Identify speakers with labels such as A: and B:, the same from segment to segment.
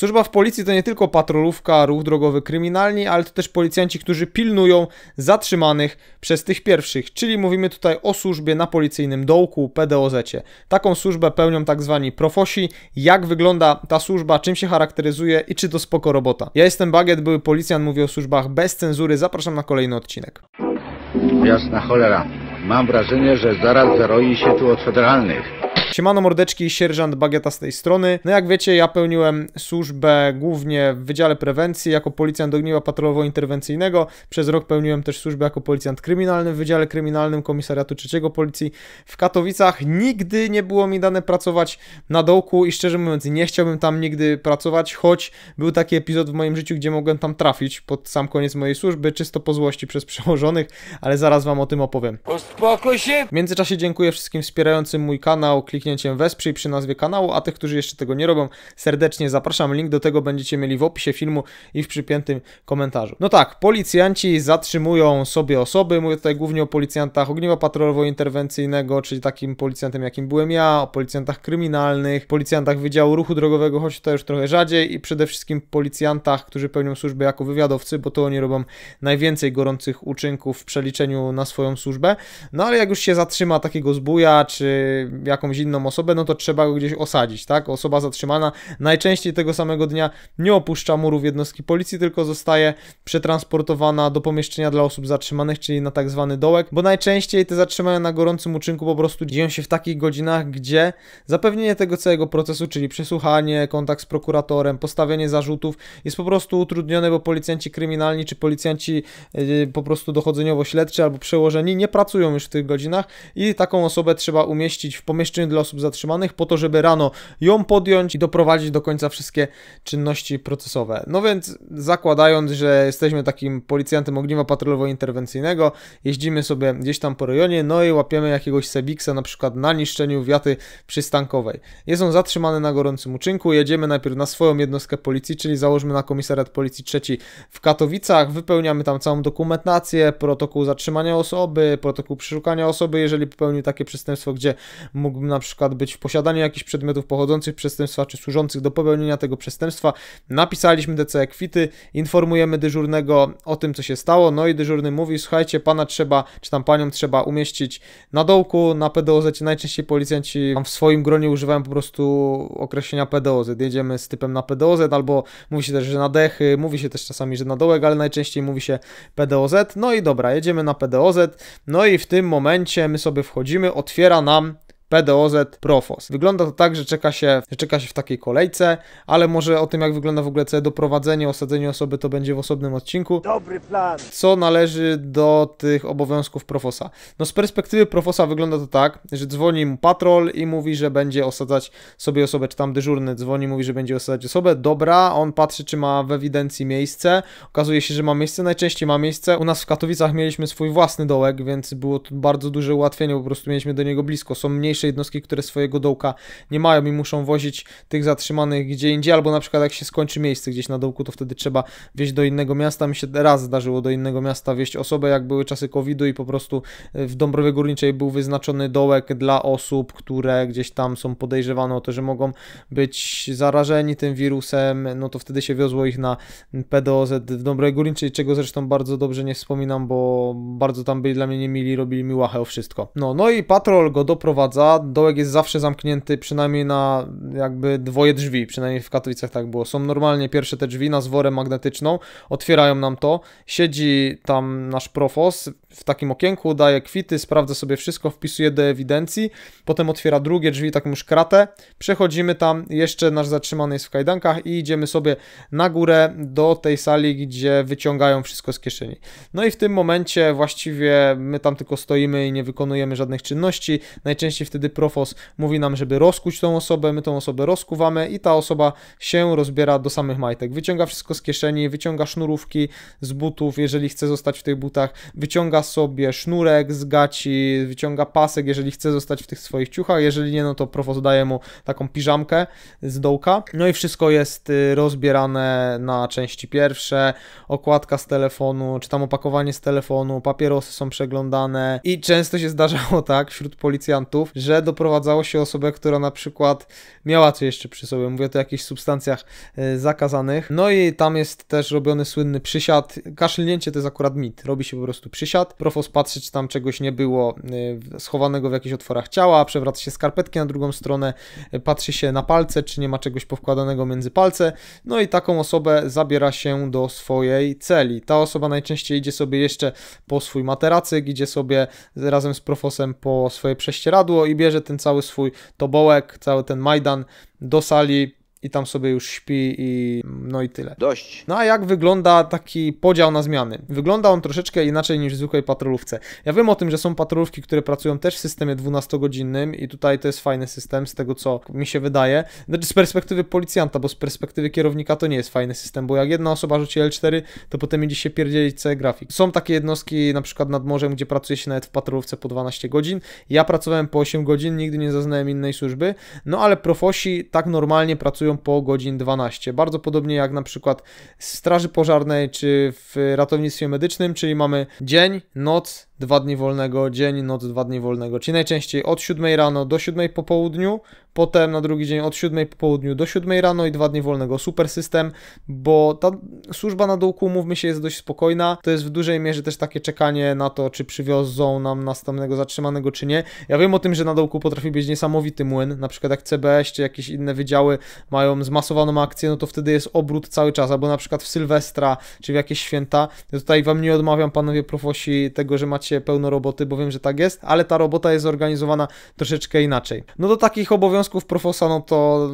A: Służba w policji to nie tylko patrolówka, ruch drogowy kryminalni, ale to też policjanci, którzy pilnują zatrzymanych przez tych pierwszych, czyli mówimy tutaj o służbie na policyjnym dołku, PDOZ. -cie. Taką służbę pełnią tak zwani profosi. Jak wygląda ta służba, czym się charakteryzuje i czy to spoko robota? Ja jestem Bagiet, były policjan, mówię o służbach bez cenzury. Zapraszam na kolejny odcinek. Jasna cholera. Mam wrażenie, że zaraz zaroi się tu od federalnych. Siemano mordeczki, sierżant Bagieta z tej strony. No jak wiecie, ja pełniłem służbę głównie w Wydziale Prewencji jako policjant ogniwa patrolowo-interwencyjnego. Przez rok pełniłem też służbę jako policjant kryminalny w Wydziale Kryminalnym Komisariatu III Policji w Katowicach. Nigdy nie było mi dane pracować na dołku i szczerze mówiąc nie chciałbym tam nigdy pracować, choć był taki epizod w moim życiu, gdzie mogłem tam trafić pod sam koniec mojej służby, czysto po złości przez przełożonych, ale zaraz wam o tym opowiem. Uspokój się! W międzyczasie dziękuję wszystkim wspierającym mój kanał, klik kliknięciem wesprzyj przy nazwie kanału, a tych, którzy jeszcze tego nie robią, serdecznie zapraszam. Link do tego będziecie mieli w opisie filmu i w przypiętym komentarzu. No tak, policjanci zatrzymują sobie osoby, mówię tutaj głównie o policjantach ogniwa patrolowo-interwencyjnego, czyli takim policjantem, jakim byłem ja, o policjantach kryminalnych, policjantach Wydziału Ruchu Drogowego, choć to już trochę rzadziej i przede wszystkim policjantach, którzy pełnią służbę jako wywiadowcy, bo to oni robią najwięcej gorących uczynków w przeliczeniu na swoją służbę. No ale jak już się zatrzyma takiego zbuja, czy jakąś inną inną osobę, no to trzeba go gdzieś osadzić, tak? Osoba zatrzymana najczęściej tego samego dnia nie opuszcza murów jednostki policji, tylko zostaje przetransportowana do pomieszczenia dla osób zatrzymanych, czyli na tak zwany dołek, bo najczęściej te zatrzymania na gorącym uczynku po prostu dzieją się w takich godzinach, gdzie zapewnienie tego całego procesu, czyli przesłuchanie, kontakt z prokuratorem, postawienie zarzutów jest po prostu utrudnione, bo policjanci kryminalni czy policjanci yy, po prostu dochodzeniowo-śledczy albo przełożeni nie pracują już w tych godzinach i taką osobę trzeba umieścić w pomieszczeniu dla osób zatrzymanych po to, żeby rano ją podjąć i doprowadzić do końca wszystkie czynności procesowe. No więc zakładając, że jesteśmy takim policjantem ogniwa patrolowo-interwencyjnego, jeździmy sobie gdzieś tam po rejonie, no i łapiemy jakiegoś Sebiksa na przykład na niszczeniu wiaty przystankowej. Jest on zatrzymany na gorącym uczynku, jedziemy najpierw na swoją jednostkę policji, czyli założmy na komisariat policji trzeci w Katowicach, wypełniamy tam całą dokumentację, protokół zatrzymania osoby, protokół przeszukania osoby, jeżeli popełnił takie przestępstwo, gdzie mógłbym na przykład przykład być w posiadaniu jakichś przedmiotów pochodzących z przestępstwa czy służących do popełnienia tego przestępstwa. Napisaliśmy DC kwity, informujemy dyżurnego o tym, co się stało, no i dyżurny mówi, słuchajcie, pana trzeba, czy tam panią trzeba umieścić na dołku, na PDOZ, najczęściej policjanci w swoim gronie używają po prostu określenia PDOZ, jedziemy z typem na PDOZ, albo mówi się też, że na dechy, mówi się też czasami, że na dołek, ale najczęściej mówi się PDOZ, no i dobra, jedziemy na PDOZ, no i w tym momencie my sobie wchodzimy, otwiera nam PDOZ Profos. Wygląda to tak, że czeka się, że czeka się w takiej kolejce, ale może o tym, jak wygląda w ogóle całe doprowadzenie, osadzenie osoby, to będzie w osobnym odcinku. Dobry plan! Co należy do tych obowiązków Profosa? No z perspektywy Profosa wygląda to tak, że dzwoni mu patrol i mówi, że będzie osadzać sobie osobę, czy tam dyżurny dzwoni, mówi, że będzie osadzać osobę. Dobra, on patrzy, czy ma w ewidencji miejsce. Okazuje się, że ma miejsce, najczęściej ma miejsce. U nas w Katowicach mieliśmy swój własny dołek, więc było to bardzo duże ułatwienie, po prostu mieliśmy do niego blisko. Są mniej mniejsze jednostki, które swojego dołka nie mają i muszą wozić tych zatrzymanych gdzie indziej, albo na przykład jak się skończy miejsce gdzieś na dołku, to wtedy trzeba wieźć do innego miasta. Mi się raz zdarzyło do innego miasta wieźć osobę, jak były czasy COVID-u i po prostu e, w Dąbrowie Górniczej był wyznaczony dołek dla osób, które gdzieś tam są podejrzewane o to, że mogą być zarażeni tym wirusem, no to wtedy się wiozło ich na PDOZ w Dąbrowie Górniczej, czego zresztą bardzo dobrze nie wspominam, bo bardzo tam byli dla mnie niemili, robili mi łachę o wszystko. No, no i patrol go doprowadza prawda, dołek jest zawsze zamknięty przynajmniej na jakby dwoje drzwi, przynajmniej w Katowicach tak było. Są normalnie pierwsze te drzwi na zworę magnetyczną, otwierają nam to, siedzi tam nasz profos w takim okienku, daje kwity, sprawdza sobie wszystko, wpisuje do ewidencji, potem otwiera drugie drzwi, taką już kratę, przechodzimy tam, jeszcze nasz zatrzymany jest w kajdankach i idziemy sobie na górę do tej sali, gdzie wyciągają wszystko z kieszeni. No i w tym momencie właściwie my tam tylko stoimy i nie wykonujemy żadnych czynności, najczęściej w wtedy Profos mówi nam, żeby rozkuć tą osobę, my tą osobę rozkuwamy i ta osoba się rozbiera do samych majtek. Wyciąga wszystko z kieszeni, wyciąga sznurówki z butów, jeżeli chce zostać w tych butach, wyciąga sobie sznurek z gaci, wyciąga pasek, jeżeli chce zostać w tych swoich ciuchach, jeżeli nie, no to Profos daje mu taką piżamkę z dołka. No i wszystko jest y, rozbierane na części pierwsze, okładka z telefonu, czy tam opakowanie z telefonu, papierosy są przeglądane i często się zdarzało tak wśród policjantów, że że doprowadzało się osobę, która na przykład miała coś jeszcze przy sobie. Mówię to o jakichś substancjach e, zakazanych. No i tam jest też robiony słynny przysiad. Kaszlnięcie to jest akurat mit. Robi się po prostu przysiad. Profos patrzy, czy tam czegoś nie było e, schowanego w jakichś otworach ciała, przewraca się skarpetki na drugą stronę, e, patrzy się na palce, czy nie ma czegoś powkładanego między palce. No i taką osobę zabiera się do swojej celi. Ta osoba najczęściej idzie sobie jeszcze po swój materacyk, idzie sobie razem z profosem po swoje prześcieradło i i bierze ten cały swój tobołek, cały ten Majdan do sali i tam sobie już śpi i no i tyle. Dość. No a jak wygląda taki podział na zmiany? Wygląda on troszeczkę inaczej niż w zwykłej patrolówce. Ja wiem o tym, że są patrolówki, które pracują też w systemie 12-godzinnym i tutaj to jest fajny system z tego, co mi się wydaje. Znaczy z perspektywy policjanta, bo z perspektywy kierownika to nie jest fajny system, bo jak jedna osoba rzuci L4, to potem idzie się pierdzielić cały grafik. Są takie jednostki na przykład nad morzem, gdzie pracuje się nawet w patrolówce po 12 godzin. Ja pracowałem po 8 godzin, nigdy nie zaznałem innej służby, no ale profosi tak normalnie pracują po godzin 12. Bardzo podobnie jak na przykład w straży pożarnej czy w ratownictwie medycznym, czyli mamy dzień, noc, dwa dni wolnego, dzień, noc, dwa dni wolnego. Czyli najczęściej od 7 rano do 7 po południu, potem na drugi dzień od 7 po południu do 7 rano i dwa dni wolnego. Super system, bo ta służba na dołku, mówmy się, jest dość spokojna. To jest w dużej mierze też takie czekanie na to, czy przywiozą nam następnego zatrzymanego, czy nie. Ja wiem o tym, że na dołku potrafi być niesamowity młyn, na przykład jak CBS czy jakieś inne wydziały mają zmasowaną akcję, no to wtedy jest obrót cały czas, albo na przykład w Sylwestra, czy w jakieś święta. Ja tutaj wam nie odmawiam, panowie profosi, tego, że macie się pełno roboty, bo wiem, że tak jest, ale ta robota jest zorganizowana troszeczkę inaczej. No do takich obowiązków profosa, no to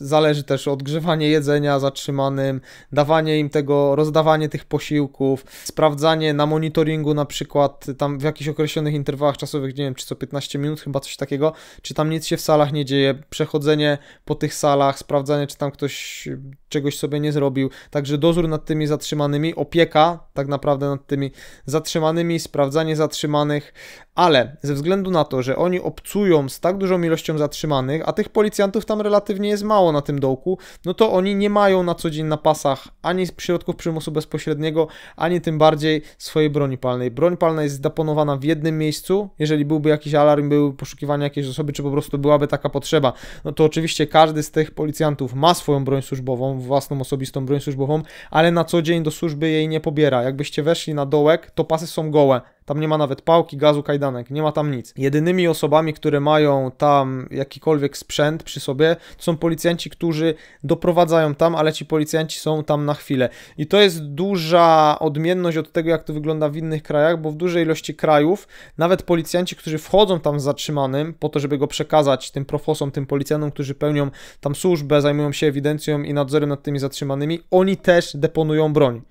A: zależy też odgrzewanie jedzenia zatrzymanym, dawanie im tego, rozdawanie tych posiłków, sprawdzanie na monitoringu na przykład tam w jakichś określonych interwałach czasowych, nie wiem, czy co 15 minut, chyba coś takiego, czy tam nic się w salach nie dzieje, przechodzenie po tych salach, sprawdzanie, czy tam ktoś czegoś sobie nie zrobił. Także dozór nad tymi zatrzymanymi, opieka tak naprawdę nad tymi zatrzymanymi, sprawdzanie zatrzymanych, ale ze względu na to, że oni obcują z tak dużą ilością zatrzymanych, a tych policjantów tam relatywnie jest mało, mało na tym dołku, no to oni nie mają na co dzień na pasach ani środków przymusu bezpośredniego, ani tym bardziej swojej broni palnej. Broń palna jest zdeponowana w jednym miejscu, jeżeli byłby jakiś alarm, były poszukiwania jakiejś osoby, czy po prostu byłaby taka potrzeba, no to oczywiście każdy z tych policjantów ma swoją broń służbową, własną osobistą broń służbową, ale na co dzień do służby jej nie pobiera. Jakbyście weszli na dołek, to pasy są gołe tam nie ma nawet pałki, gazu, kajdanek, nie ma tam nic. Jedynymi osobami, które mają tam jakikolwiek sprzęt przy sobie, to są policjanci, którzy doprowadzają tam, ale ci policjanci są tam na chwilę. I to jest duża odmienność od tego, jak to wygląda w innych krajach, bo w dużej ilości krajów nawet policjanci, którzy wchodzą tam z zatrzymanym po to, żeby go przekazać tym profosom, tym policjantom, którzy pełnią tam służbę, zajmują się ewidencją i nadzorem nad tymi zatrzymanymi, oni też deponują broń.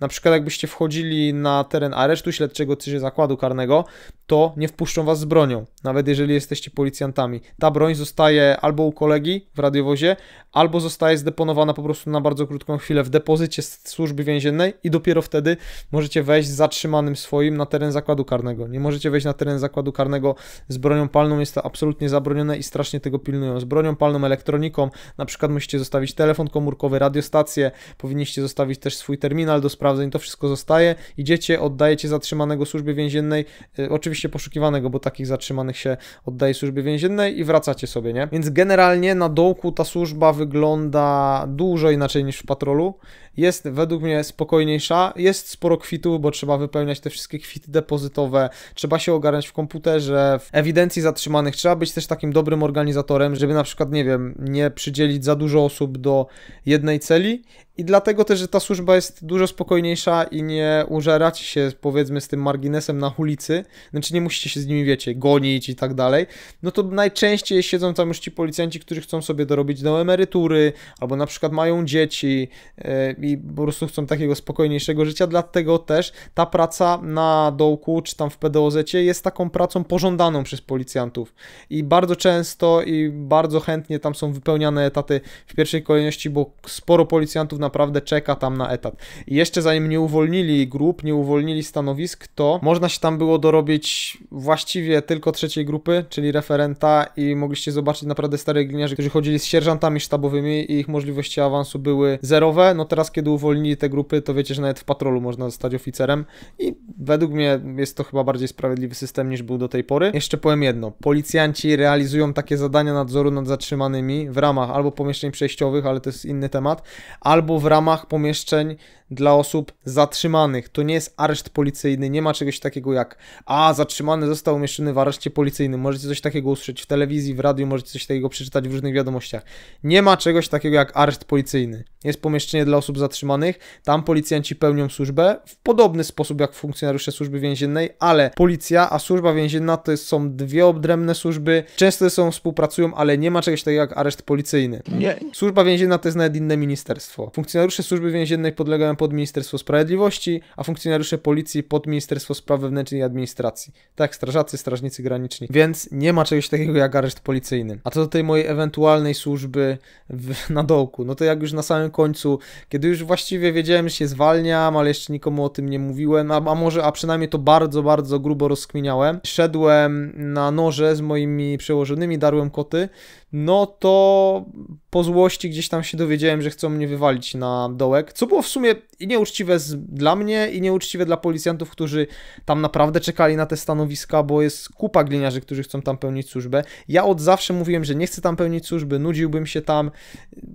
A: Na przykład jakbyście wchodzili na teren aresztu śledczego czy zakładu karnego, to nie wpuszczą was z bronią, nawet jeżeli jesteście policjantami. Ta broń zostaje albo u kolegi w radiowozie, albo zostaje zdeponowana po prostu na bardzo krótką chwilę w depozycie służby więziennej i dopiero wtedy możecie wejść z zatrzymanym swoim na teren zakładu karnego. Nie możecie wejść na teren zakładu karnego z bronią palną, jest to absolutnie zabronione i strasznie tego pilnują. Z bronią palną, elektroniką, na przykład musicie zostawić telefon komórkowy, radiostację, powinniście zostawić też swój terminal do sprawdzeń, to wszystko zostaje, idziecie, oddajecie zatrzymanego służby więziennej, y, oczywiście oczywiście poszukiwanego, bo takich zatrzymanych się oddaje służbie więziennej i wracacie sobie, nie? Więc generalnie na dołku ta służba wygląda dużo inaczej niż w patrolu jest według mnie spokojniejsza. Jest sporo kwitów, bo trzeba wypełniać te wszystkie kwity depozytowe, trzeba się ogarniać w komputerze, w ewidencji zatrzymanych. Trzeba być też takim dobrym organizatorem, żeby na przykład, nie wiem, nie przydzielić za dużo osób do jednej celi. I dlatego też, że ta służba jest dużo spokojniejsza i nie użerać się, powiedzmy, z tym marginesem na ulicy, znaczy nie musicie się z nimi, wiecie, gonić i tak dalej, no to najczęściej siedzą tam już ci policjanci, którzy chcą sobie dorobić do emerytury, albo na przykład mają dzieci e, i i po prostu chcą takiego spokojniejszego życia, dlatego też ta praca na dołku czy tam w PDOZ jest taką pracą pożądaną przez policjantów i bardzo często i bardzo chętnie tam są wypełniane etaty w pierwszej kolejności, bo sporo policjantów naprawdę czeka tam na etat. I jeszcze zanim nie uwolnili grup, nie uwolnili stanowisk, to można się tam było dorobić właściwie tylko trzeciej grupy, czyli referenta i mogliście zobaczyć naprawdę starych gliniarzy, którzy chodzili z sierżantami sztabowymi i ich możliwości awansu były zerowe. No teraz kiedy uwolnili te grupy, to wiecie, że nawet w patrolu można zostać oficerem i według mnie jest to chyba bardziej sprawiedliwy system niż był do tej pory. Jeszcze powiem jedno, policjanci realizują takie zadania nadzoru nad zatrzymanymi w ramach albo pomieszczeń przejściowych, ale to jest inny temat, albo w ramach pomieszczeń dla osób zatrzymanych. To nie jest areszt policyjny, nie ma czegoś takiego jak a, zatrzymany został umieszczony w areszcie policyjnym. Możecie coś takiego usłyszeć w telewizji, w radiu, możecie coś takiego przeczytać w różnych wiadomościach. Nie ma czegoś takiego jak areszt policyjny. Jest pomieszczenie dla osób zatrzymanych, tam policjanci pełnią służbę w podobny sposób jak funkcjonariusze służby więziennej, ale policja, a służba więzienna to jest, są dwie odrębne służby, często są, współpracują, ale nie ma czegoś takiego jak areszt policyjny. Nie. Służba więzienna to jest nawet inne ministerstwo. Funkcjonariusze służby więziennej podlegają pod Ministerstwo Sprawiedliwości, a funkcjonariusze policji pod Ministerstwo Spraw Wewnętrznych i Administracji. Tak, strażacy, strażnicy graniczni. Więc nie ma czegoś takiego jak areszt policyjny. A co do tej mojej ewentualnej służby w, na dołku, no to jak już na samym końcu, kiedy już właściwie wiedziałem, że się zwalniam, ale jeszcze nikomu o tym nie mówiłem, a, a może, a przynajmniej to bardzo, bardzo grubo rozkminiałem, szedłem na noże z moimi przełożonymi, darłem koty, no to po złości gdzieś tam się dowiedziałem, że chcą mnie wywalić na dołek, co było w sumie i nieuczciwe dla mnie i nieuczciwe dla policjantów, którzy tam naprawdę czekali na te stanowiska, bo jest kupa gliniarzy, którzy chcą tam pełnić służbę. Ja od zawsze mówiłem, że nie chcę tam pełnić służby, nudziłbym się tam.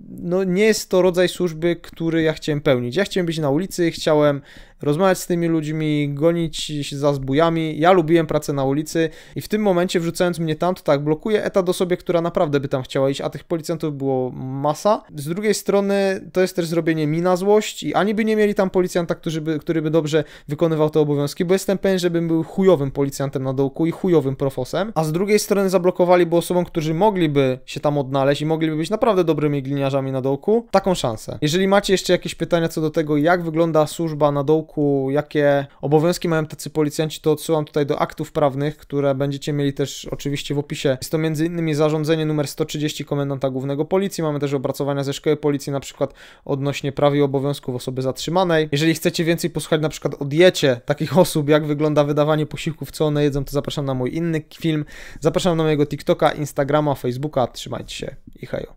A: No nie jest to rodzaj służby, który ja chciałem pełnić. Ja chciałem być na ulicy, chciałem rozmawiać z tymi ludźmi, gonić się za zbójami. Ja lubiłem pracę na ulicy i w tym momencie wrzucając mnie tam, to tak blokuje etat osobie, która naprawdę by tam chciała iść, a tych policjantów było masa. Z drugiej strony to jest też zrobienie mi na złość i ani by nie mieli tam policjanta, który by, który by dobrze wykonywał te obowiązki, bo jestem pewien, żebym był chujowym policjantem na dołku i chujowym profosem, a z drugiej strony zablokowali by osobom, którzy mogliby się tam odnaleźć i mogliby być naprawdę dobrymi gliniarzami na dołku, taką szansę. Jeżeli macie jeszcze jakieś pytania co do tego, jak wygląda służba na dołku, jakie obowiązki mają tacy policjanci, to odsyłam tutaj do aktów prawnych, które będziecie mieli też oczywiście w opisie. Jest to m.in. zarządzenie numer 130 Komendanta Głównego Policji. Mamy też opracowania ze Szkoły Policji, na przykład odnośnie praw i obowiązków osoby zatrzymanej. Jeżeli chcecie więcej posłuchać na przykład o diecie takich osób, jak wygląda wydawanie posiłków, co one jedzą, to zapraszam na mój inny film. Zapraszam na mojego TikToka, Instagrama, Facebooka. Trzymajcie się i hejo.